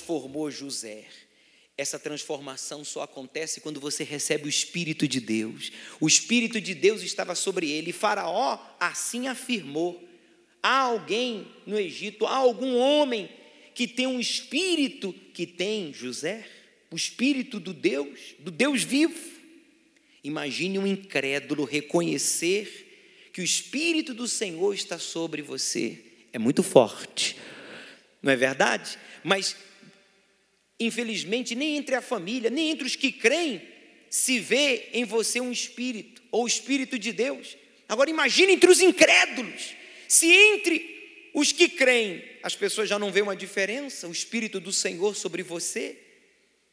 transformou José. Essa transformação só acontece quando você recebe o Espírito de Deus. O Espírito de Deus estava sobre ele. E Faraó assim afirmou: há alguém no Egito, há algum homem que tem um espírito que tem José, o espírito do Deus, do Deus vivo. Imagine um incrédulo reconhecer que o espírito do Senhor está sobre você. É muito forte. Não é verdade? Mas infelizmente, nem entre a família, nem entre os que creem, se vê em você um espírito, ou o espírito de Deus. Agora imagine entre os incrédulos, se entre os que creem, as pessoas já não veem uma diferença, o espírito do Senhor sobre você,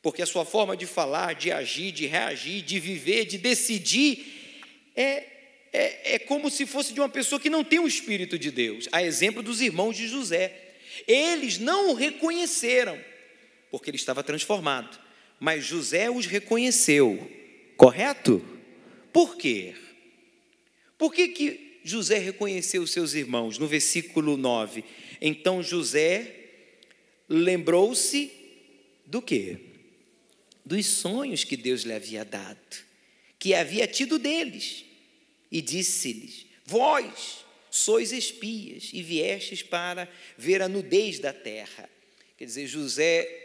porque a sua forma de falar, de agir, de reagir, de viver, de decidir, é, é, é como se fosse de uma pessoa que não tem o espírito de Deus, a exemplo dos irmãos de José. Eles não o reconheceram, porque ele estava transformado. Mas José os reconheceu, correto? Por quê? Por que, que José reconheceu os seus irmãos? No versículo 9. Então José lembrou-se do quê? Dos sonhos que Deus lhe havia dado, que havia tido deles, e disse-lhes: Vós sois espias e viestes para ver a nudez da terra. Quer dizer, José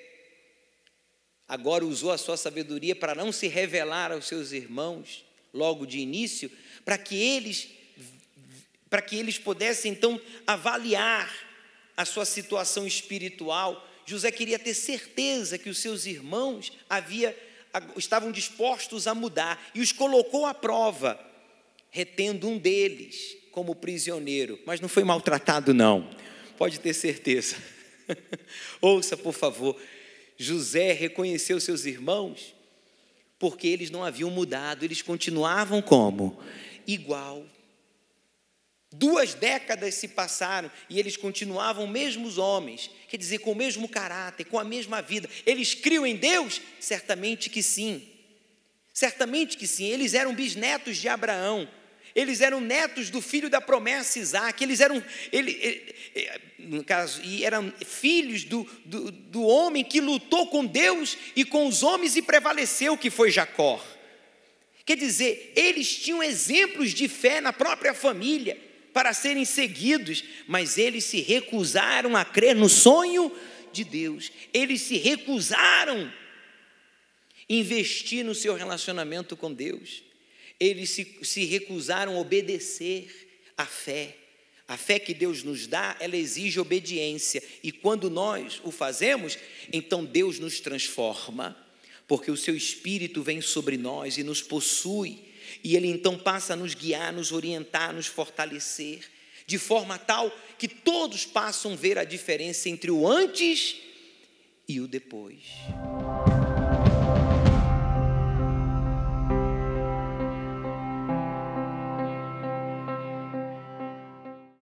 agora usou a sua sabedoria para não se revelar aos seus irmãos logo de início, para que eles para que eles pudessem então avaliar a sua situação espiritual. José queria ter certeza que os seus irmãos havia, estavam dispostos a mudar e os colocou à prova, retendo um deles como prisioneiro, mas não foi maltratado não. Pode ter certeza. Ouça, por favor, José reconheceu seus irmãos porque eles não haviam mudado, eles continuavam como? Igual. Duas décadas se passaram e eles continuavam mesmos homens, quer dizer, com o mesmo caráter, com a mesma vida. Eles criam em Deus? Certamente que sim. Certamente que sim. Eles eram bisnetos de Abraão eles eram netos do filho da promessa Isaac, eles eram, ele, ele, é, no caso, e eram filhos do, do, do homem que lutou com Deus e com os homens e prevaleceu, que foi Jacó. Quer dizer, eles tinham exemplos de fé na própria família para serem seguidos, mas eles se recusaram a crer no sonho de Deus, eles se recusaram investir no seu relacionamento com Deus. Eles se, se recusaram a obedecer à fé. A fé que Deus nos dá, ela exige obediência. E quando nós o fazemos, então Deus nos transforma, porque o seu espírito vem sobre nós e nos possui. E ele então passa a nos guiar, nos orientar, nos fortalecer, de forma tal que todos passam a ver a diferença entre o antes e o depois.